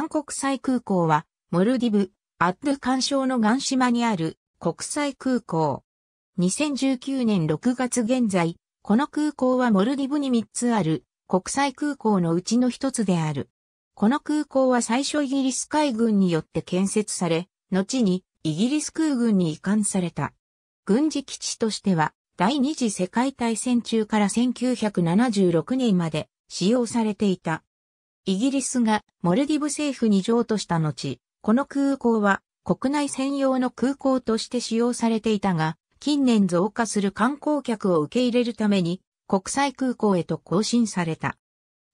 ン国際空港は、モルディブ、アッド干渉のン島にある国際空港。2019年6月現在、この空港はモルディブに3つある国際空港のうちの1つである。この空港は最初イギリス海軍によって建設され、後にイギリス空軍に移管された。軍事基地としては、第二次世界大戦中から1976年まで使用されていた。イギリスがモルディブ政府に譲渡した後、この空港は国内専用の空港として使用されていたが、近年増加する観光客を受け入れるために国際空港へと更新された。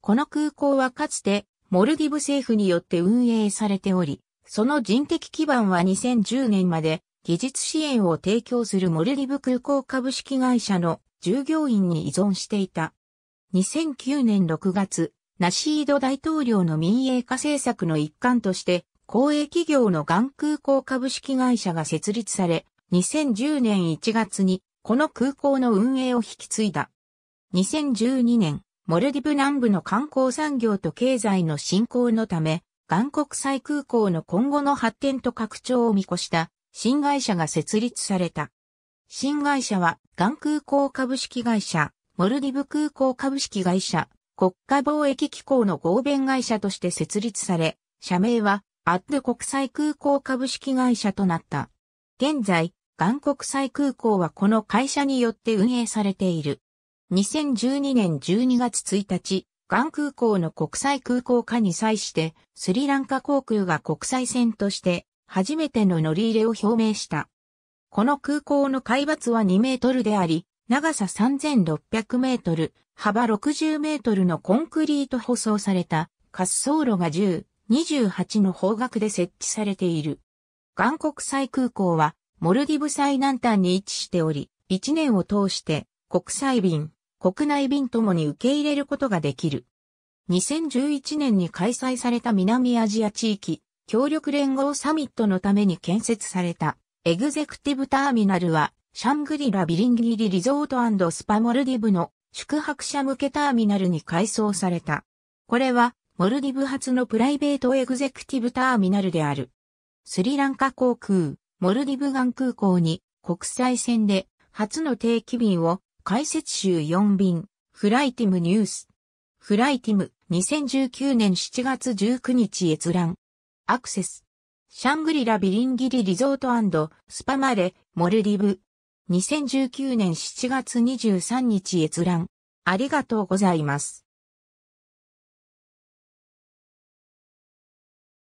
この空港はかつてモルディブ政府によって運営されており、その人的基盤は2010年まで技術支援を提供するモルディブ空港株式会社の従業員に依存していた。2009年6月、ナシード大統領の民営化政策の一環として、公営企業の岩空港株式会社が設立され、2010年1月にこの空港の運営を引き継いだ。2012年、モルディブ南部の観光産業と経済の振興のため、岩国際空港の今後の発展と拡張を見越した新会社が設立された。新会社は、岩空港株式会社、モルディブ空港株式会社、国家貿易機構の合弁会社として設立され、社名は、アッド国際空港株式会社となった。現在、ガン国際空港はこの会社によって運営されている。2012年12月1日、ガン空港の国際空港化に際して、スリランカ航空が国際線として、初めての乗り入れを表明した。この空港の海抜は2メートルであり、長さ3600メートル、幅60メートルのコンクリート舗装された滑走路が10、28の方角で設置されている。岩国際空港はモルディブ最南端に位置しており、1年を通して国際便、国内便ともに受け入れることができる。2011年に開催された南アジア地域協力連合サミットのために建設されたエグゼクティブターミナルはシャングリラビリンギリリゾートスパモルディブの宿泊者向けターミナルに改装された。これは、モルディブ発のプライベートエグゼクティブターミナルである。スリランカ航空、モルディブガン空港に国際線で初の定期便を開設週4便、フライティムニュース。フライティム、2019年7月19日閲覧。アクセス。シャングリラビリンギリリゾートスパマレ、モルディブ。2019年7月23日閲覧。ありがとうございます。